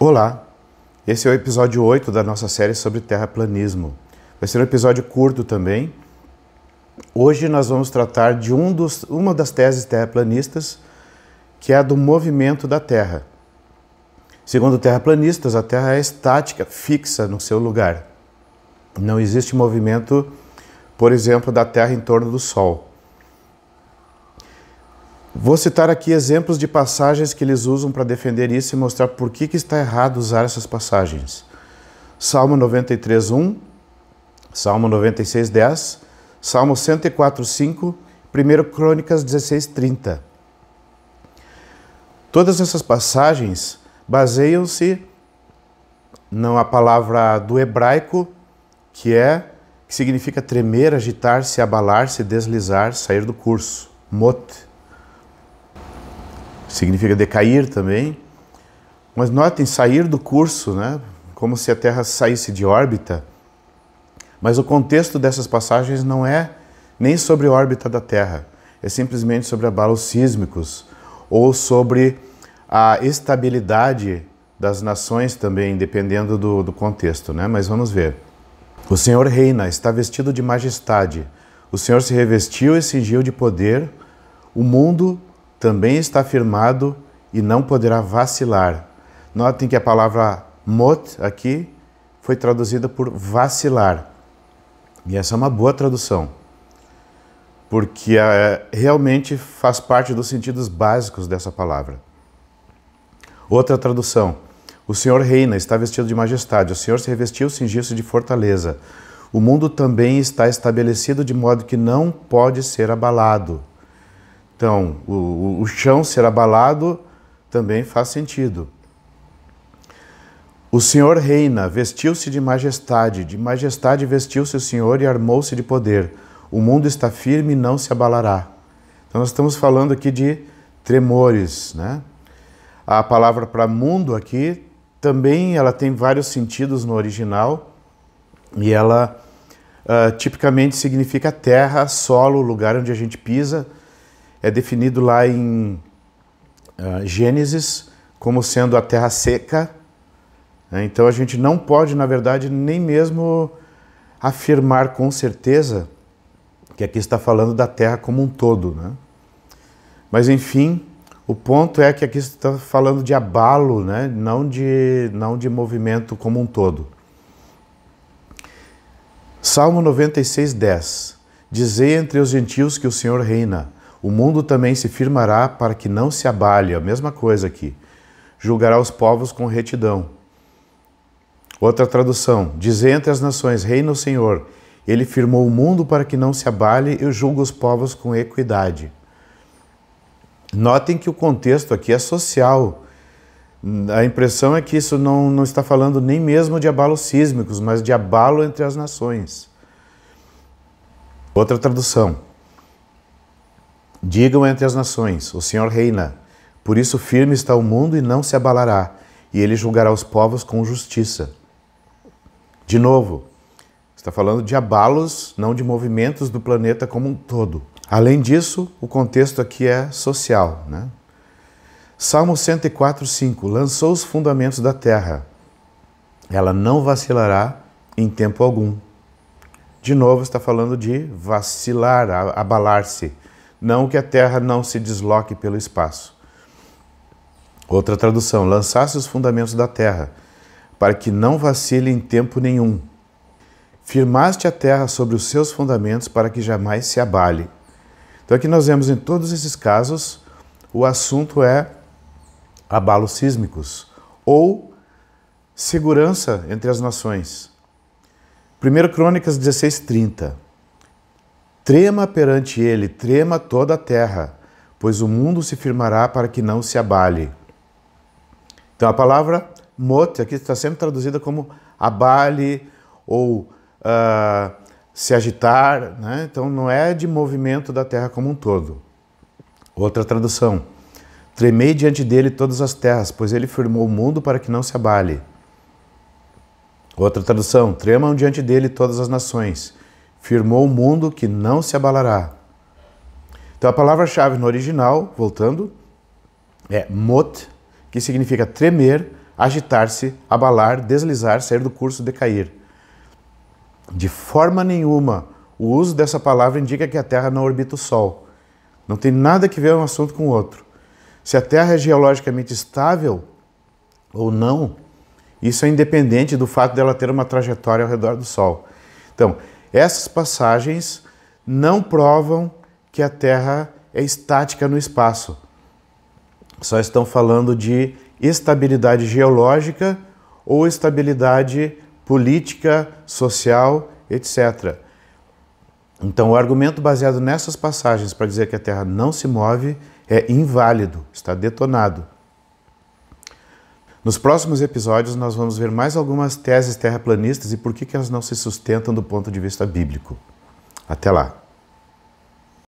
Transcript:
Olá, esse é o episódio 8 da nossa série sobre terraplanismo. Vai ser um episódio curto também. Hoje nós vamos tratar de um dos, uma das teses terraplanistas, que é a do movimento da Terra. Segundo terraplanistas, a Terra é estática, fixa no seu lugar. Não existe movimento, por exemplo, da Terra em torno do Sol. Vou citar aqui exemplos de passagens que eles usam para defender isso e mostrar por que, que está errado usar essas passagens. Salmo 93, 1, Salmo 96, 10, Salmo 104, 5, 1 Crônicas 16, 30. Todas essas passagens baseiam-se na palavra do hebraico que é que significa tremer, agitar-se, abalar-se, deslizar, sair do curso, mot significa decair também. Mas notem, sair do curso, né? como se a Terra saísse de órbita. Mas o contexto dessas passagens não é nem sobre a órbita da Terra, é simplesmente sobre abalos sísmicos ou sobre a estabilidade das nações também, dependendo do, do contexto, né? Mas vamos ver. O Senhor reina, está vestido de majestade. O Senhor se revestiu e cingiu de poder. O mundo também está firmado e não poderá vacilar. Notem que a palavra mot aqui foi traduzida por vacilar. E essa é uma boa tradução, porque é, realmente faz parte dos sentidos básicos dessa palavra. Outra tradução: O Senhor reina, está vestido de majestade, o Senhor se revestiu, cingiu-se de fortaleza. O mundo também está estabelecido de modo que não pode ser abalado. Então, o, o chão ser abalado também faz sentido. O Senhor reina, vestiu-se de majestade, de majestade vestiu-se o Senhor e armou-se de poder. O mundo está firme e não se abalará. Então, nós estamos falando aqui de tremores, né? A palavra para mundo aqui também ela tem vários sentidos no original e ela uh, tipicamente significa terra, solo, lugar onde a gente pisa é definido lá em uh, Gênesis como sendo a terra seca. Né? Então a gente não pode, na verdade, nem mesmo afirmar com certeza que aqui está falando da terra como um todo. Né? Mas enfim, o ponto é que aqui está falando de abalo, né? não, de, não de movimento como um todo. Salmo 96, 10. Dizei entre os gentios que o Senhor reina o mundo também se firmará para que não se abale, a mesma coisa aqui. Julgará os povos com retidão. Outra tradução: Diz entre as nações: Reino o Senhor. Ele firmou o mundo para que não se abale e julga os povos com equidade. Notem que o contexto aqui é social. A impressão é que isso não, não está falando nem mesmo de abalos sísmicos, mas de abalo entre as nações. Outra tradução. Digam entre as nações: O Senhor reina. Por isso, firme está o mundo e não se abalará, e ele julgará os povos com justiça. De novo, está falando de abalos, não de movimentos do planeta como um todo. Além disso, o contexto aqui é social. Né? Salmo 104, 5: Lançou os fundamentos da terra, ela não vacilará em tempo algum. De novo, está falando de vacilar, abalar-se não que a terra não se desloque pelo espaço. Outra tradução: lançasse os fundamentos da terra, para que não vacile em tempo nenhum. Firmaste a terra sobre os seus fundamentos para que jamais se abale. Então, aqui nós vemos em todos esses casos o assunto é abalos sísmicos ou segurança entre as nações. 1 Crônicas 16, 30. Trema perante ele, trema toda a terra, pois o mundo se firmará para que não se abale. Então a palavra mote aqui está sempre traduzida como abale ou uh, se agitar, né? então não é de movimento da terra como um todo. Outra tradução: Tremei diante dele todas as terras, pois ele firmou o mundo para que não se abale. Outra tradução: Tremam diante dele todas as nações, firmou o mundo que não se abalará. Então a palavra-chave no original, voltando, é mot, que significa tremer, agitar-se, abalar, deslizar, sair do curso, decair. De forma nenhuma, o uso dessa palavra indica que a Terra não orbita o Sol. Não tem nada que ver um assunto com o outro. Se a Terra é geologicamente estável ou não, isso é independente do fato dela ter uma trajetória ao redor do Sol. Então, essas passagens não provam que a Terra é estática no espaço. Só estão falando de estabilidade geológica ou estabilidade política, social, etc. Então, o argumento baseado nessas passagens para dizer que a Terra não se move é inválido, está detonado. Nos próximos episódios, nós vamos ver mais algumas teses terraplanistas e por que, que elas não se sustentam do ponto de vista bíblico. Até lá!